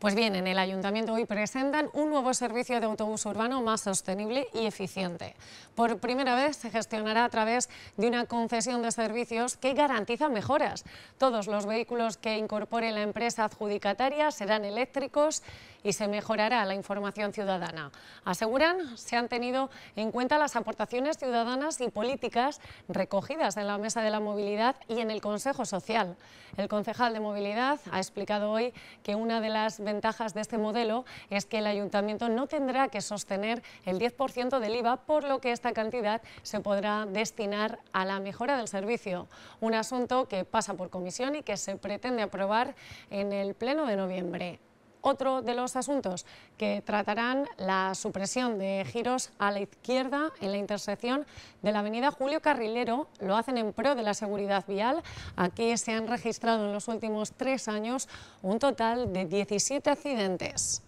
Pues bien, en el Ayuntamiento hoy presentan un nuevo servicio de autobús urbano más sostenible y eficiente. Por primera vez se gestionará a través de una concesión de servicios que garantiza mejoras. Todos los vehículos que incorpore la empresa adjudicataria serán eléctricos y se mejorará la información ciudadana. Aseguran se han tenido en cuenta las aportaciones ciudadanas y políticas recogidas en la Mesa de la Movilidad y en el Consejo Social. El concejal de Movilidad ha explicado hoy que una de las ventajas de este modelo es que el ayuntamiento no tendrá que sostener el 10% del IVA, por lo que esta cantidad se podrá destinar a la mejora del servicio, un asunto que pasa por comisión y que se pretende aprobar en el Pleno de noviembre. Otro de los asuntos que tratarán la supresión de giros a la izquierda en la intersección de la avenida Julio Carrilero lo hacen en pro de la seguridad vial. Aquí se han registrado en los últimos tres años un total de 17 accidentes.